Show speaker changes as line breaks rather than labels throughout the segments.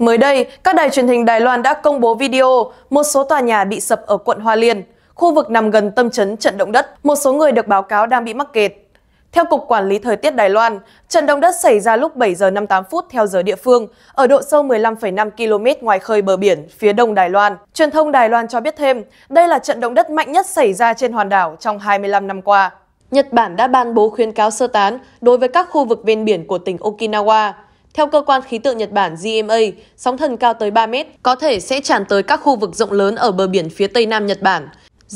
Mới đây, các đài truyền hình Đài Loan đã công bố video một số tòa nhà bị sập ở quận Hoa Liên, khu vực nằm gần tâm chấn trận động đất, một số người được báo cáo đang bị mắc kẹt. Theo Cục Quản lý Thời tiết Đài Loan, trận động đất xảy ra lúc 7 giờ 58 phút theo giờ địa phương, ở độ sâu 15,5 km ngoài khơi bờ biển, phía đông Đài Loan. Truyền thông Đài Loan cho biết thêm, đây là trận động đất mạnh nhất xảy ra trên hòn đảo trong 25 năm qua. Nhật Bản đã ban bố khuyến cáo sơ tán đối với các khu vực ven biển của tỉnh Okinawa. Theo cơ quan khí tượng Nhật Bản GMA, sóng thần cao tới 3 mét có thể sẽ tràn tới các khu vực rộng lớn ở bờ biển phía tây nam Nhật Bản.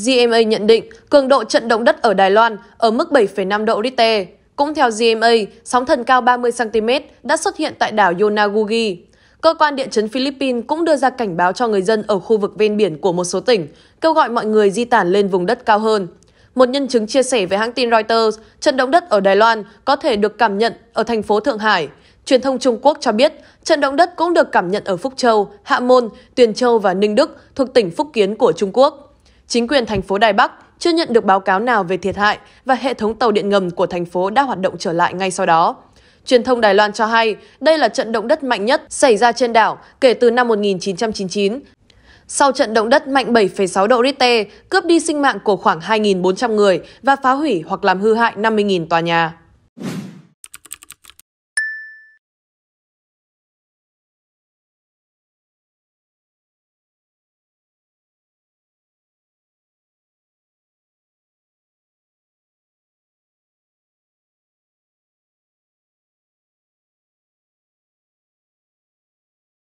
GMA nhận định cường độ trận động đất ở Đài Loan ở mức 7,5 độ Richter. Cũng theo GMA, sóng thần cao 30cm đã xuất hiện tại đảo Yonagugi. Cơ quan địa chấn Philippines cũng đưa ra cảnh báo cho người dân ở khu vực ven biển của một số tỉnh, kêu gọi mọi người di tản lên vùng đất cao hơn. Một nhân chứng chia sẻ với hãng tin Reuters, trận động đất ở Đài Loan có thể được cảm nhận ở thành phố Thượng Hải. Truyền thông Trung Quốc cho biết, trận động đất cũng được cảm nhận ở Phúc Châu, Hạ Môn, Tuyền Châu và Ninh Đức thuộc tỉnh Phúc Kiến của Trung Quốc. Chính quyền thành phố Đài Bắc chưa nhận được báo cáo nào về thiệt hại và hệ thống tàu điện ngầm của thành phố đã hoạt động trở lại ngay sau đó. Truyền thông Đài Loan cho hay đây là trận động đất mạnh nhất xảy ra trên đảo kể từ năm 1999. Sau trận động đất mạnh 7,6 độ Richter, cướp đi sinh mạng của khoảng 2.400 người và phá hủy hoặc làm hư hại 50.000 tòa nhà.